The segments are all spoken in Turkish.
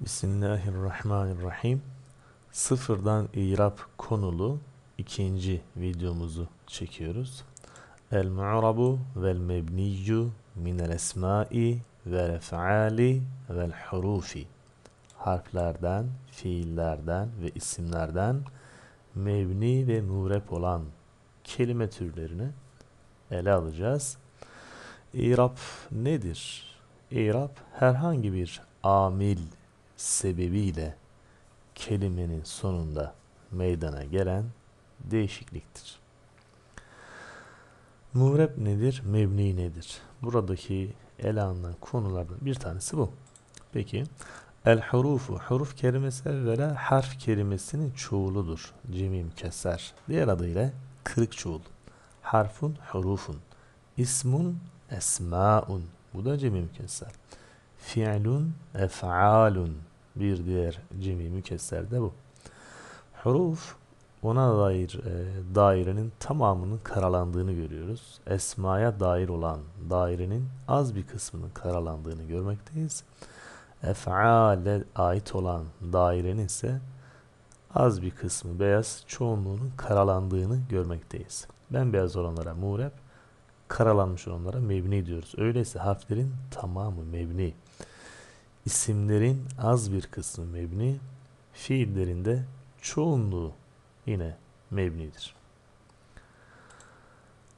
Bismillahirrahmanirrahim. Sıfırdan irab konulu ikinci videomuzu çekiyoruz. El mu'rabu vel mebniyyu minel esmai vel ef'ali vel hurufi. Harflerden, fiillerden ve isimlerden mebni ve murep olan kelime türlerini ele alacağız. İrab nedir? İrab herhangi bir amil sebebiyle kelimenin sonunda meydana gelen değişikliktir. Mureb nedir? Mebni nedir? Buradaki ele alınan konulardan bir tanesi bu. Peki el hurufu huruf kelimesi ve harf kelimesinin çoğuludur. Cemim keser. Diğer adıyla kırık çoğul. Harfun hurufun. İsmun esmaun. Bu da cemim keser fi'lun ef'alun bir diğer cemi mükesser de bu. Huruf ona dair e, dairenin tamamının karalandığını görüyoruz. Esmaya dair olan dairenin az bir kısmının karalandığını görmekteyiz. Ef'ale ait olan dairenin ise az bir kısmı beyaz çoğunluğunun karalandığını görmekteyiz. Ben beyaz olanlara mureb, karalanmış olanlara mebni diyoruz. Öyleyse harflerin tamamı mebni. İsimlerin az bir kısmı mebni, fiillerinde çoğunluğu yine mebnidir.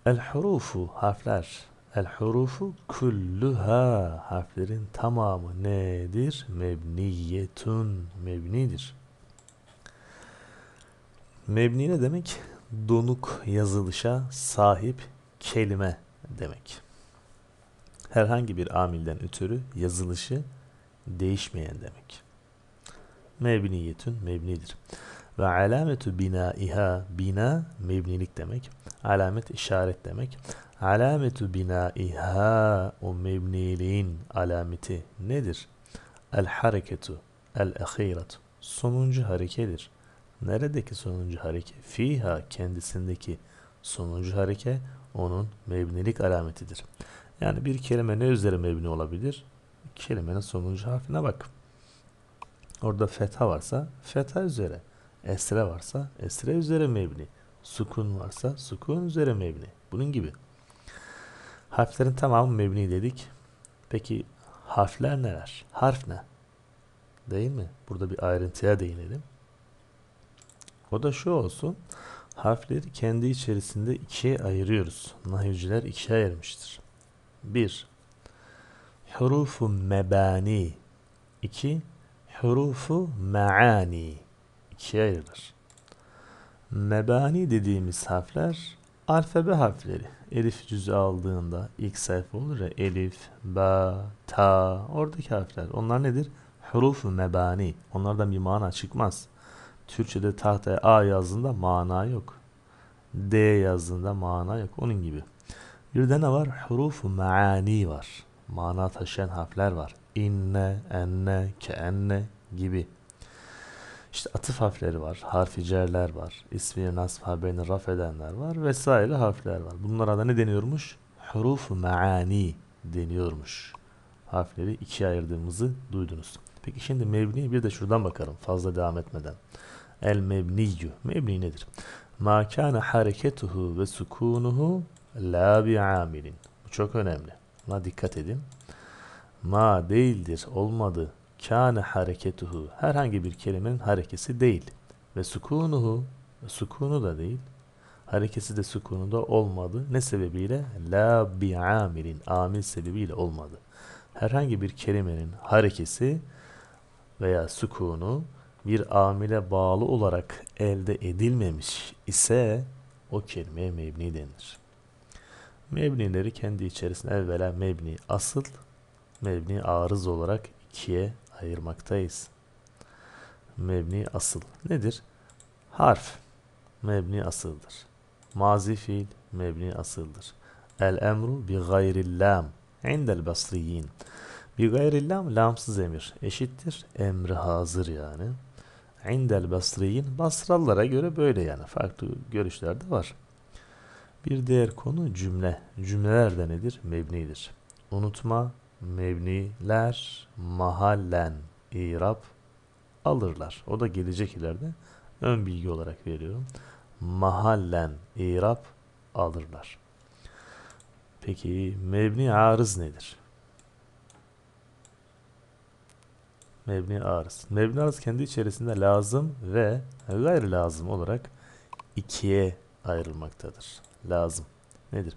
El-hurufu harfler. El-hurufu kulluha harflerin tamamı nedir? Mebniyetun mebnidir. Mebni ne demek? Donuk yazılışa sahip kelime demek. Herhangi bir amilden ötürü yazılışı değişmeyen demek. Mebniyetün mebnidir. Ve alametu binaiha bina mebnilik demek. Alamet işaret demek. Alametu binaiha o mebniliğin alameti nedir? El hareketu el ahiretu sonuncu harekedir. Neredeki sonuncu hareke? Fiha kendisindeki sonuncu hareke onun mebnilik alametidir. Yani bir kelime ne üzere mebni olabilir? kelimenin sonuncu harfine bak. Orada fetha varsa fetha üzere. Esre varsa esre üzere mebni. Sukun varsa sukun üzere mebni. Bunun gibi. Harflerin tamamı mebni dedik. Peki harfler neler? Harf ne? Değil mi? Burada bir ayrıntıya değinelim. O da şu olsun. Harfleri kendi içerisinde ikiye ayırıyoruz. Nahivciler ikiye ayırmıştır. 1 hurufu mebani 2 hurufu maani ikiye ayrılır. Mebani dediğimiz harfler alfabe harfleri. Elif cüzü aldığında ilk sayfa olur ya elif, ba, ta oradaki harfler. Onlar nedir? Hurufu mebani. Onlardan bir mana çıkmaz. Türkçe'de tahtaya A yazdığında mana yok. D yazdığında mana yok. Onun gibi. Bir de ne var? Hurufu maani var mana taşıyan harfler var. İnne, enne, keenne gibi. İşte atıf harfleri var, harfi harficerler var, ismi nasb haberini raf edenler var vesaire harfler var. Bunlara da ne deniyormuş? Huruf maani deniyormuş. Harfleri ikiye ayırdığımızı duydunuz. Peki şimdi mebni bir de şuradan bakalım fazla devam etmeden. El mebniyu Mebni nedir? Ma kana hareketuhu ve sukunuhu la bi amilin. Bu çok önemli na dikkat edin. Ma değildir, olmadı. Kâne hareketuhu. Herhangi bir kelimenin harekesi değil. Ve sukunuhu, sukunu da değil. Harekesi de sukunu da olmadı. Ne sebebiyle? La bi amirin. Amil sebebiyle olmadı. Herhangi bir kelimenin harekesi veya sukunu bir amile bağlı olarak elde edilmemiş ise o kelimeye mebni denir. Mebnileri kendi içerisinde evvela mebni asıl, mebni arız olarak ikiye ayırmaktayız. Mebni asıl nedir? Harf mebni asıldır. Mazi fiil mebni asıldır. El emru bi gayril lam indel basriyin. Bi gayril lam lamsız emir eşittir. Emri hazır yani. İndel basriyin Basralılara göre böyle yani. Farklı görüşler de var. Bir diğer konu cümle. Cümleler de nedir? Mebnidir. Unutma, mebniler mahallen irab alırlar. O da gelecek ileride. Ön bilgi olarak veriyorum. Mahallen irab alırlar. Peki mebni arız nedir? Mebni arız. Mebni arız kendi içerisinde lazım ve gayri lazım olarak ikiye ayrılmaktadır lazım. Nedir?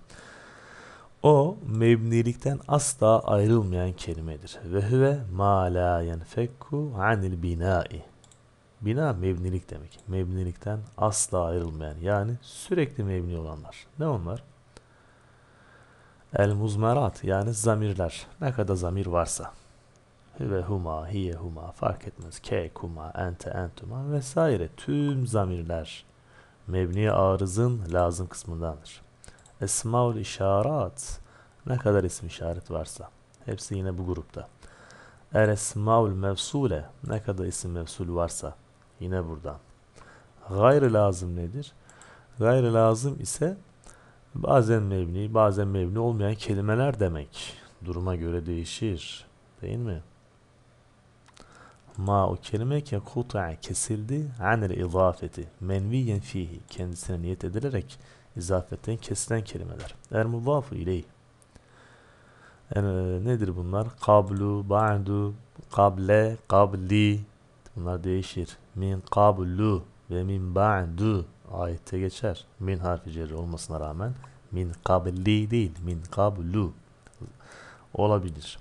O mebnilikten asla ayrılmayan kelimedir. Ve huve ma la yenfekku anil binai. Bina mebnilik demek. Mebnilikten asla ayrılmayan yani sürekli mebni olanlar. Ne onlar? El muzmerat yani zamirler. Ne kadar zamir varsa. Ve huma, hiye huma fark etmez. Ke kuma, ente entuma vesaire. Tüm zamirler mebni arızın lazım kısmındandır. Esmaul işaret ne kadar isim işaret varsa hepsi yine bu grupta. El er esmaul mevsule ne kadar isim mevsul varsa yine buradan. Gayrı lazım nedir? Gayrı lazım ise bazen mebni bazen mebni olmayan kelimeler demek. Duruma göre değişir. Değil mi? ma o kelime ki kut'a kesildi anil izafeti menviyen fihi kendisine niyet edilerek izafetten kesilen kelimeler. Er mudafu ileyh. Yani e, nedir bunlar? Kablu, ba'du, kable, kabli. Bunlar değişir. Min kablu ve min ba'du ayette geçer. Min harfi cerri olmasına rağmen min kabli değil, min kablu olabilir.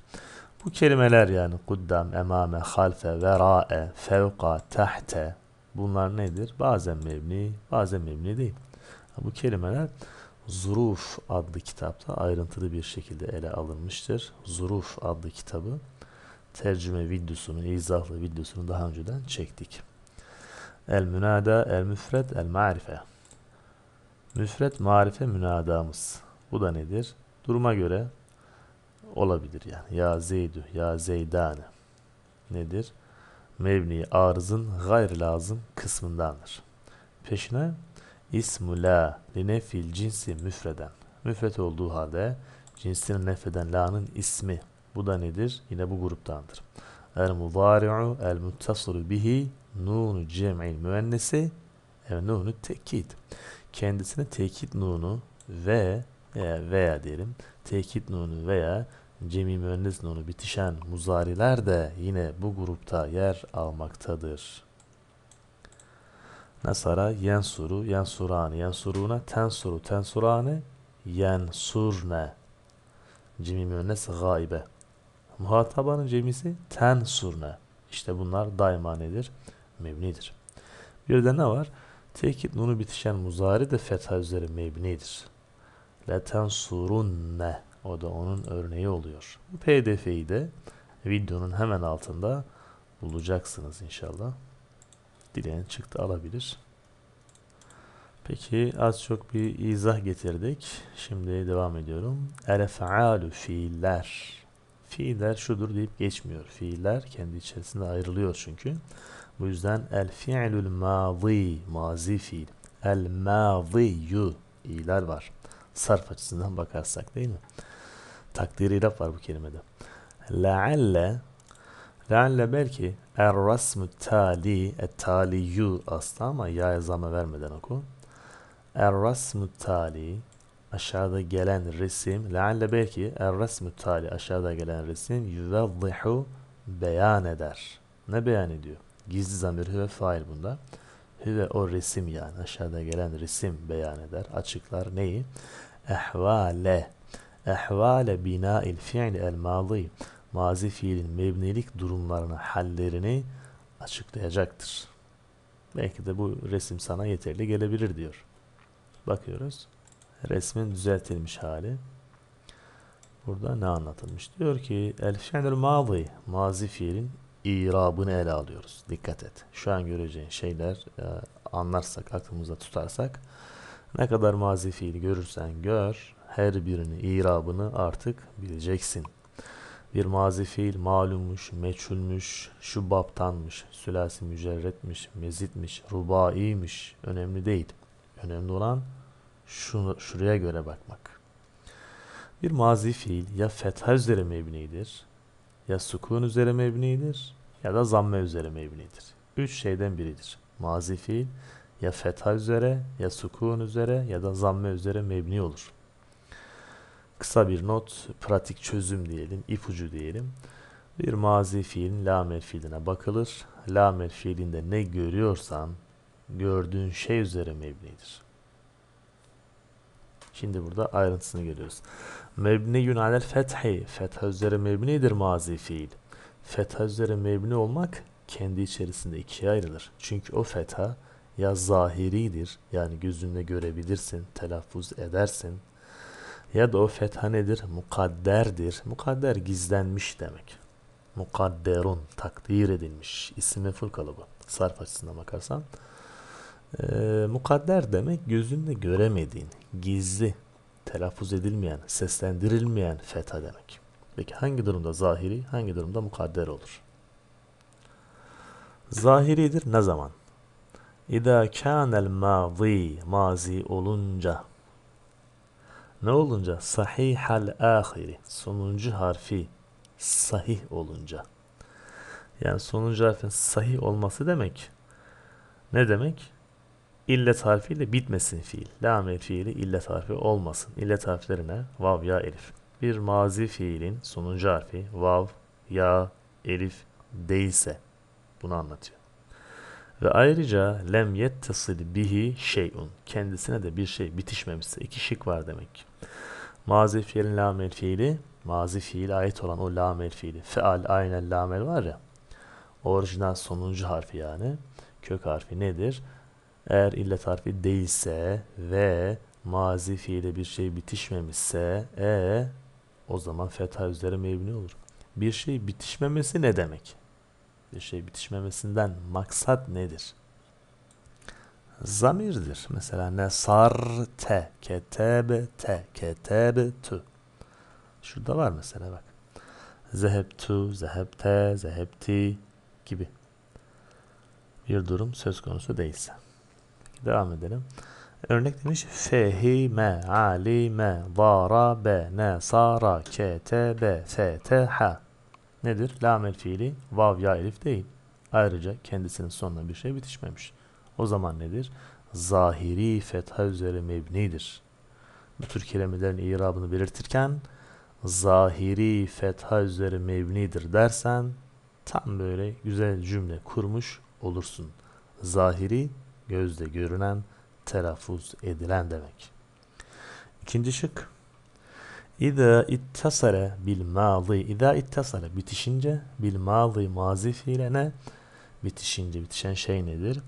Bu kelimeler yani kuddam, emame, halfe, verae, fevka, tahte bunlar nedir? Bazen mebni, bazen mebni değil. Bu kelimeler Zuruf adlı kitapta ayrıntılı bir şekilde ele alınmıştır. Zuruf adlı kitabı tercüme videosunu, izahlı videosunu daha önceden çektik. El münada, el müfred, el marife. Müfred, marife, münadamız. Bu da nedir? Duruma göre olabilir yani. Ya Zeydü, ya Zeydane nedir? mevni arızın gayr lazım kısmındandır. Peşine ismu la linefil cinsi müfreden. Müfret olduğu halde cinsini nefeden la'nın ismi. Bu da nedir? Yine bu gruptandır. El mudari'u el muttasilu bihi nunu cem'il müennesi ve nunu tekit. Kendisine tekit nunu ve veya, veya diyelim tekit nonu veya cemi müennes nonu bitişen muzariler de yine bu grupta yer almaktadır. Nasara yensuru, yensurani, yensuruna, tensuru, tensurani, yensurne. Cemi müennes gaibe. Muhatabanın cemisi tensurne. İşte bunlar daima nedir? Mebnidir. Bir de ne var? Tekit nunu bitişen muzari de fetha üzeri mebnidir letensurunne o da onun örneği oluyor. Bu PDF'yi de videonun hemen altında bulacaksınız inşallah. Dileyen çıktı alabilir. Peki az çok bir izah getirdik. Şimdi devam ediyorum. Elef'alu fiiller. Fiiller şudur deyip geçmiyor. Fiiller kendi içerisinde ayrılıyor çünkü. Bu yüzden el fi'lül mazi, mazi fiil. El maziyu iyiler var sarf açısından bakarsak değil mi? Takdir irap var bu kelimede. Lealle Lealle belki er rasmü tali et taliyu asla ama ya zama vermeden oku. Er rasmü tali aşağıda gelen resim lealle belki er rasmü tali aşağıda gelen resim yuvezzihu beyan eder. Ne beyan ediyor? Gizli zamir hüve fail bunda. Hüve o resim yani aşağıda gelen resim beyan eder. Açıklar neyi? ehvale ehvale binail fiil el mazi mazi fiilin mebnilik durumlarını hallerini açıklayacaktır. Belki de bu resim sana yeterli gelebilir diyor. Bakıyoruz. Resmin düzeltilmiş hali. Burada ne anlatılmış? Diyor ki el fiilül mazi mazi fiilin irabını ele alıyoruz. Dikkat et. Şu an göreceğin şeyler e, anlarsak aklımızda tutarsak ne kadar mazi fiil görürsen gör, her birini, irabını artık bileceksin. Bir mazi fiil malummuş, meçhulmüş, şubaptanmış, sülasi mücerretmiş, mezitmiş, rubaiymiş. Önemli değil. Önemli olan şunu, şuraya göre bakmak. Bir mazi fiil ya fetha üzere mebnidir, ya sukun üzere mebnidir, ya da zamme üzere mebnidir. Üç şeyden biridir. Mazi fiil ya fetha üzere ya sukun üzere ya da zamme üzere mebni olur. Kısa bir not, pratik çözüm diyelim, ipucu diyelim. Bir mazi fiilin la fiiline bakılır. La fiilinde ne görüyorsan gördüğün şey üzere mebnidir. Şimdi burada ayrıntısını görüyoruz. Mebni yunalel fethi. Fetha üzere mebnidir mazi fiil. Fetha üzere mebni olmak kendi içerisinde ikiye ayrılır. Çünkü o fetha ya zahiridir yani gözünle görebilirsin, telaffuz edersin ya da o fetha nedir? Mukadderdir. Mukadder gizlenmiş demek. Mukadderun takdir edilmiş. İsim meful kalıbı. Sarf açısından bakarsan. Ee, mukadder demek gözünle göremediğin, gizli, telaffuz edilmeyen, seslendirilmeyen fetha demek. Peki hangi durumda zahiri, hangi durumda mukadder olur? Zahiridir ne zaman? İda kânel mazi mazi olunca ne olunca? Sahih al ahiri sonuncu harfi sahih olunca yani sonuncu harfin sahih olması demek ne demek? İllet harfiyle bitmesin fiil. Lame fiili illet harfi olmasın. İllet harflerine vav, ya, elif. Bir mazi fiilin sonuncu harfi vav, ya, elif değilse bunu anlatıyor. Ve ayrıca lem yettesil bihi şeyun. Kendisine de bir şey bitişmemişse. iki şık var demek. Mazi fiilin lamel fiili. Mazi fiil ait olan o lamel fiili. Feal aynel lamel var ya. Orijinal sonuncu harfi yani. Kök harfi nedir? Eğer illet harfi değilse ve mazi fiile bir şey bitişmemişse e o zaman fetha üzeri mebni olur. Bir şey bitişmemesi ne demek? bir şey bitişmemesinden maksat nedir? Zamirdir. Mesela ne te ketebe, te, ketebe, tu. Şurada var mesela bak. Zehebtu, zehebte, zehebti gibi bir durum söz konusu değilse. Peki devam edelim. Örnek demiş fehime, alime, darabe, nesara, ketebe, feteha nedir? Lamel fiili vav ya elif değil. Ayrıca kendisinin sonuna bir şey bitişmemiş. O zaman nedir? Zahiri fetha üzere mebnidir. Bu tür kelimelerin irabını belirtirken zahiri fetha üzere mebnidir dersen tam böyle güzel cümle kurmuş olursun. Zahiri gözde görünen, telaffuz edilen demek. İkinci şık İza ittasale bil mazi. İza ittasale bitişince bil mazi mazi fiiline bitişince bitişen şey nedir?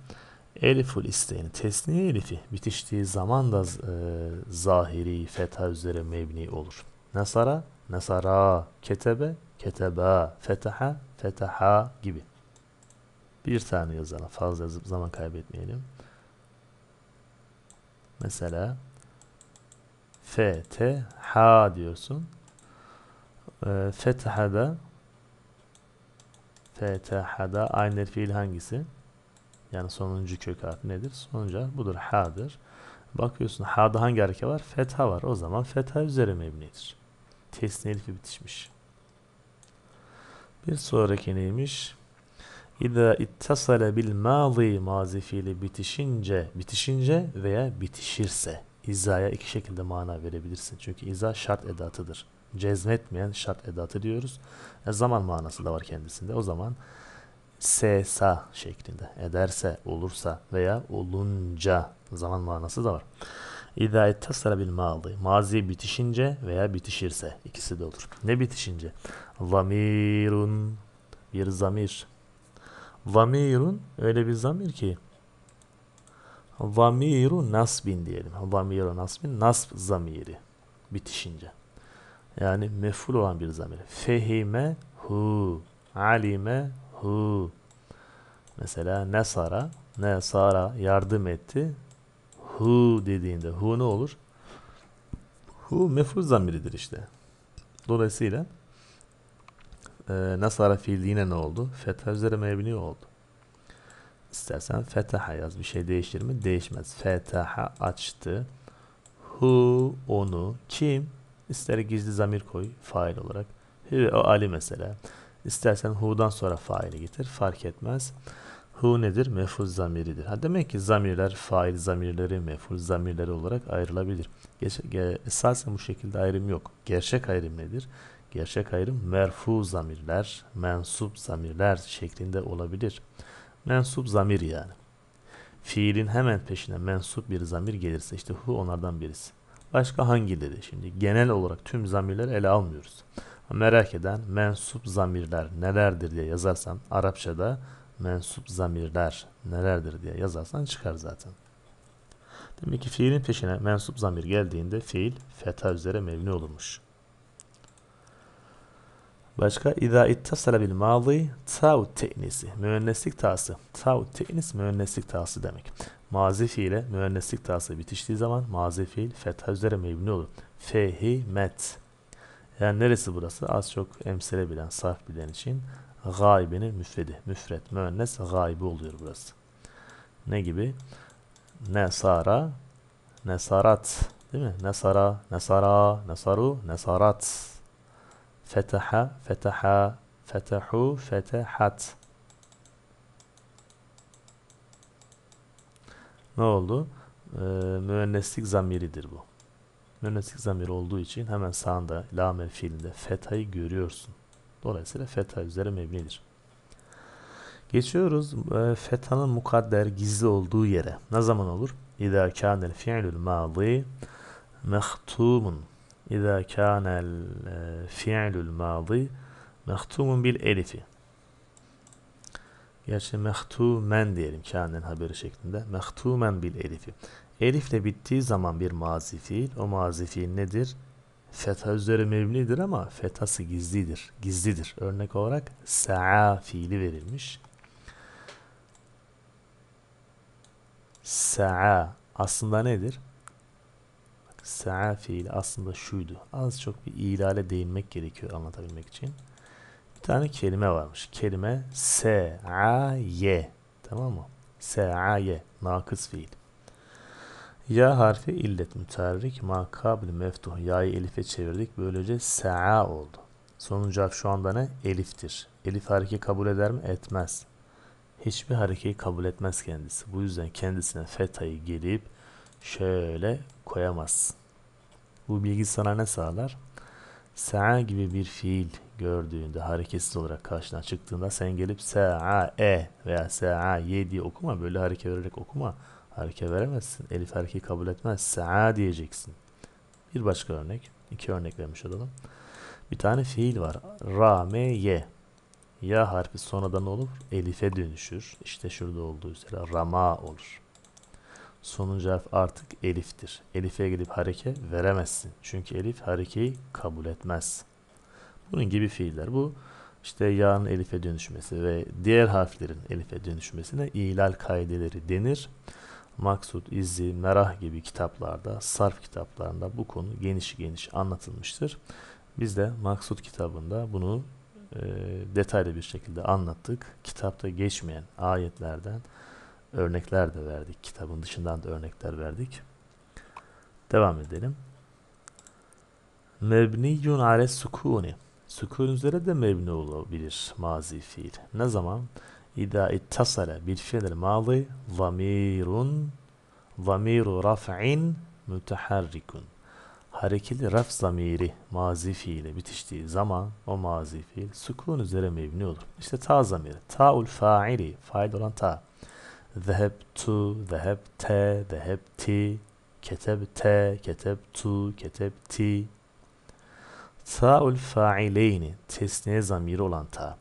Eliful isteyin. tesniye elifi bitiştiği zaman da e, zahiri fetha üzere mebni olur. Nasara, nasara, ketebe, ketebe, fetaha, fetaha gibi. Bir tane yazalım. Fazla yazıp zaman kaybetmeyelim. Mesela ee, fetha diyorsun. E, fethada Fethada Aynı fiil hangisi? Yani sonuncu kök harfi nedir? Sonuncu budur. Ha'dır. Bakıyorsun Ha'da hangi hareke var? Fetha var. O zaman fetha üzeri mebnidir. Tesni elifi bitişmiş. Bir sonraki neymiş? İza ittasale bil mazi mazi fiili bitişince bitişince veya bitişirse İzaya iki şekilde mana verebilirsin. Çünkü iza şart edatıdır. Cezmetmeyen şart edatı diyoruz. E, zaman manası da var kendisinde. O zaman se, sa şeklinde. Ederse, olursa veya olunca zaman manası da var. İza ettasara bil mazi. Mazi bitişince veya bitişirse. ikisi de olur. Ne bitişince? Zamirun. Bir zamir. Zamirun öyle bir zamir ki Vamiru nasbin diyelim. Vamiru nasbin nasb zamiri bitişince. Yani meful olan bir zamir. Fehime hu. Alime hu. Mesela nesara nesara yardım etti. Hu dediğinde hu ne olur? Hu meful zamiridir işte. Dolayısıyla e, nasara fiil ne oldu? Fetha üzere mebni oldu istersen fetaha yaz. Bir şey değişir mi? Değişmez. Fetaha açtı. Hu onu. Kim? İster gizli zamir koy fail olarak. hu o Ali mesela. İstersen hu'dan sonra faili getir. Fark etmez. Hu nedir? Meful zamiridir. Ha demek ki zamirler fail zamirleri, meful zamirleri olarak ayrılabilir. Geç, ge, esasen bu şekilde ayrım yok. Gerçek ayrım nedir? Gerçek ayrım merfu zamirler, mensup zamirler şeklinde olabilir. Mensup zamir yani. Fiilin hemen peşine mensup bir zamir gelirse işte hu onlardan birisi. Başka hangileri? Şimdi genel olarak tüm zamirleri ele almıyoruz. Merak eden mensup zamirler nelerdir diye yazarsan Arapçada mensup zamirler nelerdir diye yazarsan çıkar zaten. Demek ki fiilin peşine mensup zamir geldiğinde fiil feta üzere mevni olurmuş. Başka İza ittasala bil mazi tav teknisi. Müenneslik tası. Tav teknis müenneslik tası demek. Mazi fiile müenneslik tası bitiştiği zaman mazi fiil fetha üzere mebni olur. Fehimet. Yani neresi burası? Az çok emsere bilen, sarf bilen için gaybinin müfredi. Müfret, müennes, gaybi oluyor burası. Ne gibi? Nesara, nesarat. Değil mi? Nesara, nesara, nesaru, nesarat. Fetaha, fetaha, fetahu, fetehat. Ne oldu? Ee, müenneslik zamiridir bu. Müenneslik zamiri olduğu için hemen sağında lamel fiilinde fetayı görüyorsun. Dolayısıyla feta üzere mebnidir. Geçiyoruz e, fetanın mukadder gizli olduğu yere. Ne zaman olur? İzâ kânel fi'lül mâdî mehtumun إذا كان الفعل e, الماضي mehtumun bil elifi. Gerçi mehtumen diyelim kânenin haberi şeklinde. Mehtumen bil elifi. Elifle bittiği zaman bir mazi fiil. O mazi fiil nedir? Fetha üzere mebnidir ama fetası gizlidir. Gizlidir. Örnek olarak sa'a fiili verilmiş. Sa'a aslında nedir? Sa'a fiili aslında şuydu. Az çok bir ilale değinmek gerekiyor anlatabilmek için. Bir tane kelime varmış. Kelime Sa'ye. Tamam mı? Sa'ye. Nakıs fiil. Ya harfi illet müterrik makabl meftuh ya'yı elife çevirdik. Böylece sa'a oldu. Sonuncu harf şu anda ne? Eliftir. Elif hareki kabul eder mi? Etmez. Hiçbir harekeyi kabul etmez kendisi. Bu yüzden kendisine fetayı gelip şöyle koyamaz. Bu bilgi sana ne sağlar? Sa'a gibi bir fiil gördüğünde hareketsiz olarak karşına çıktığında sen gelip sa'a e veya sa'a ye diye okuma. Böyle hareket vererek okuma. Hareket veremezsin. Elif hareketi kabul etmez. Sa'a diyeceksin. Bir başka örnek. iki örnek vermiş olalım. Bir tane fiil var. Ra, me, ye. Ya harfi sonradan olur. Elife dönüşür. İşte şurada olduğu üzere rama olur. Sonuncu harf artık eliftir. Elife gidip hareke veremezsin. Çünkü elif harekeyi kabul etmez. Bunun gibi fiiller. Bu işte yağın elife dönüşmesi ve diğer harflerin elife dönüşmesine ilal kaideleri denir. Maksud, İzzi, Merah gibi kitaplarda, sarf kitaplarında bu konu geniş geniş anlatılmıştır. Biz de Maksud kitabında bunu e, detaylı bir şekilde anlattık. Kitapta geçmeyen ayetlerden örnekler de verdik. Kitabın dışından da örnekler verdik. Devam edelim. Mebniyun ale sukuni. Sukun üzere de mebni olabilir mazi fiil. Ne zaman? İda ittasale bil fiil mazi zamirun zamiru raf'in müteharrikun. Harekeli raf zamiri mazi fiile bitiştiği zaman o mazi fiil sukun üzere mebni olur. İşte ta zamiri. Ta'ul fa'ili. Fail olan ta. Zehebtu, zehebte, zehebti, ketebte, ketebtu, ketebti. Ta'ul faileyni, tesniye zamiri olan ta.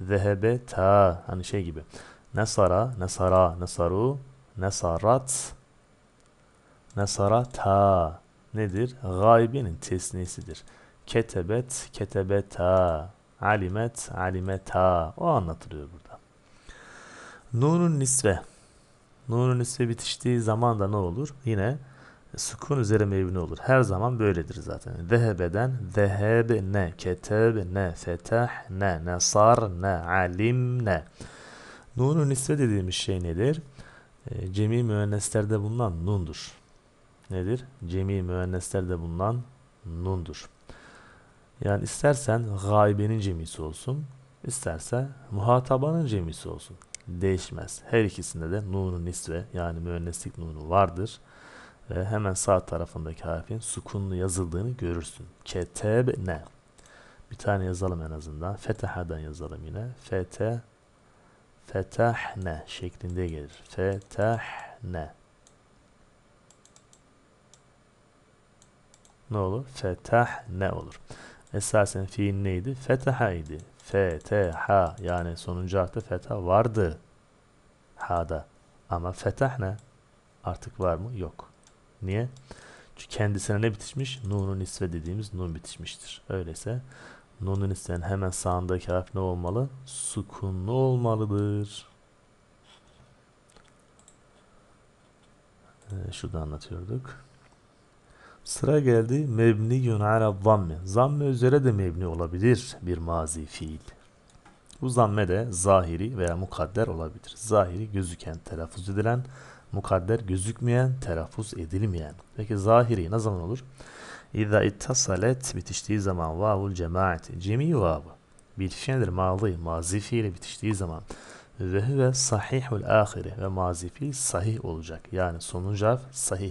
Zehebe ta, hani şey gibi. Nesara, nesara, nesaru, nesarat, nesarata nedir? Gaybenin tesnisidir. Ketebet, ketebeta, alimet, alimeta. O anlatılıyor burada. Nunun nisve. Nun'un üssü bitiştiği zaman da ne olur? Yine sukun üzeri mevni olur. Her zaman böyledir zaten. Zehebeden zehebne, ketebne, fetehne, nesarne, alimne. Nun'un nisve dediğimiz şey nedir? E, cemi müenneslerde bulunan nundur. Nedir? Cemi müenneslerde bulunan nundur. Yani istersen gaybenin cemisi olsun, isterse muhatabanın cemisi olsun değişmez. Her ikisinde de nunu nisve yani müenneslik nunu vardır. Ve hemen sağ tarafındaki harfin sukunlu yazıldığını görürsün. Keteb ne? Bir tane yazalım en azından. Feteha'dan yazalım yine. Fete fetahne şeklinde gelir. Fetahne. Ne olur? Fetahne olur. Esasen fiil neydi? Fetaha idi. F, T, H yani sonuncu harfte fetha vardı. H'da. Ama fetah ne? Artık var mı? Yok. Niye? Çünkü kendisine ne bitişmiş? Nun'un isve dediğimiz nun bitişmiştir. Öyleyse nun'un nisvenin hemen sağındaki harf ne olmalı? Sukunlu olmalıdır. Ee, şurada anlatıyorduk. Sıra geldi mebniyun ala zamme. Zamme üzere de mebni olabilir bir mazi fiil. Bu zamme de zahiri veya mukadder olabilir. Zahiri gözüken, telaffuz edilen, mukadder gözükmeyen, telaffuz edilmeyen. Peki zahiri ne zaman olur? İza ittasalet bitiştiği zaman vavul cemaati. Cemi vavı. Bir fiildir mazi, mazi fiili bitiştiği zaman ve huve sahihul ahire ve mazi fiil sahih olacak. Yani sonuncu harf sahih.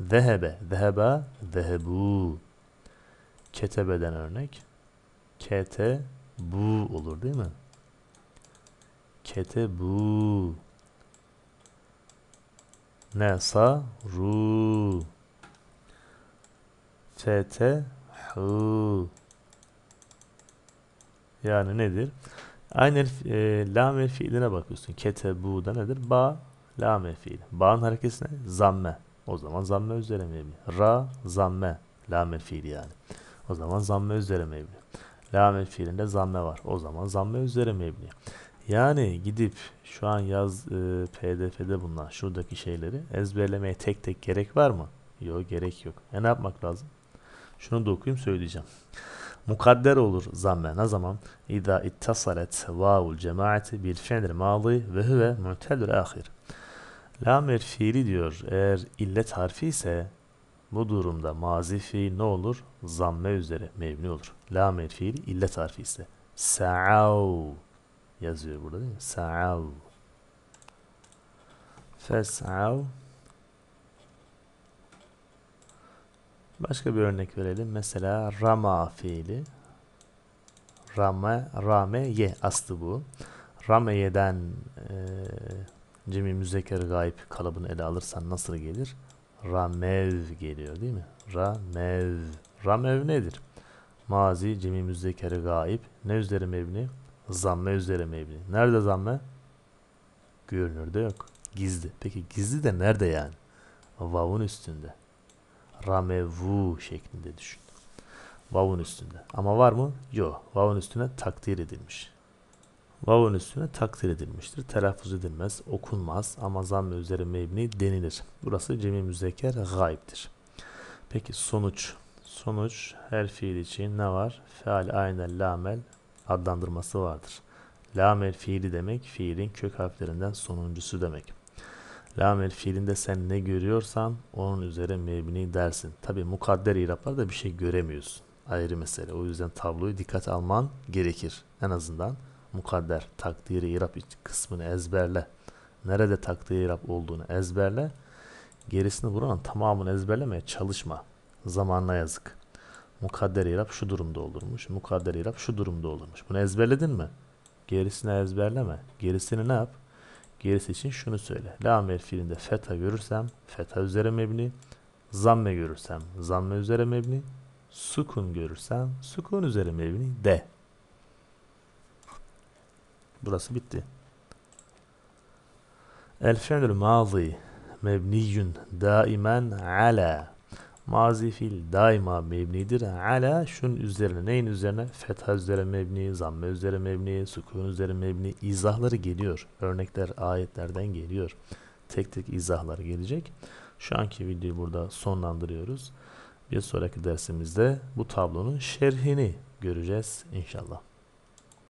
Zehebe, zeheba, zehebu. Ketebeden örnek. Kete bu olur değil mi? Kete bu. Nesa ru. Fete hu. Yani nedir? Aynı e, lam fiiline bakıyorsun. Kete bu da nedir? Ba lam fiil. Ba'nın harekesi ne? Zamme. O zaman zamme özleme evli. Ra zamme. Lame fiil yani. O zaman zamme özleme evli. Lame fiilinde zamme var. O zaman zamme özleme evli. Yani gidip şu an yaz e, pdf'de bunlar şuradaki şeyleri ezberlemeye tek tek gerek var mı? Yok gerek yok. E ne yapmak lazım? Şunu da okuyayım söyleyeceğim. Mukadder olur zamme ne zaman? İda ittasalet vavul cemaati bil fi'l madi ve huve mu'telül ahir. Lamer fiili diyor eğer illet harfi ise bu durumda mazi fiil ne olur? Zamme üzere mevni olur. Lamer fiil illet harfi ise. Sa'av yazıyor burada değil mi? Sa'av. Fes'av. Başka bir örnek verelim. Mesela rama fiili. Rame, rame ye aslı bu. Rameye'den e, Cemi müzekker gayb kalıbını ele alırsan nasıl gelir? Ramev geliyor değil mi? Ramev. Ramev nedir? Mazi, cemi müzekker gayb. Ne üzeri mebni? Zamme üzeri mebni. Nerede zamme? Görünürde yok. Gizli. Peki gizli de nerede yani? Vav'un üstünde. Ramevu şeklinde düşün. Vav'un üstünde. Ama var mı? Yok. Vav'un üstüne takdir edilmiş. Vav'ın üstüne takdir edilmiştir. Telaffuz edilmez, okunmaz ama zamm üzeri mebni denilir. Burası cemi müzeker, gayiptir. Peki sonuç. Sonuç her fiil için ne var? Feal aynel lamel adlandırması vardır. Lamel fiili demek fiilin kök harflerinden sonuncusu demek. Lamel fiilinde sen ne görüyorsan onun üzere mebni dersin. Tabi mukadder iraplarda bir şey göremiyorsun. Ayrı mesele. O yüzden tabloyu dikkat alman gerekir. En azından mukadder takdiri irap kısmını ezberle. Nerede takdiri irap olduğunu ezberle. Gerisini buranın tamamını ezberlemeye çalışma. Zamanla yazık. Mukadder irap şu durumda olurmuş. Mukadder irap şu durumda olurmuş. Bunu ezberledin mi? Gerisini ezberleme. Gerisini ne yap? Gerisi için şunu söyle. La amel fiilinde feta görürsem feta üzere mebni. Zamme görürsem zamme üzere mebni. Sukun görürsem sukun üzere mebni de. Burası bitti. El fi'lül mazi mebniyun daimen ala. Mazi fiil daima mebnidir. Ala şun üzerine neyin üzerine? Fetha üzerine mebni, zamme üzerine mebni, sukun üzerine mebni. izahları geliyor. Örnekler ayetlerden geliyor. Tek tek izahlar gelecek. Şu anki videoyu burada sonlandırıyoruz. Bir sonraki dersimizde bu tablonun şerhini göreceğiz inşallah.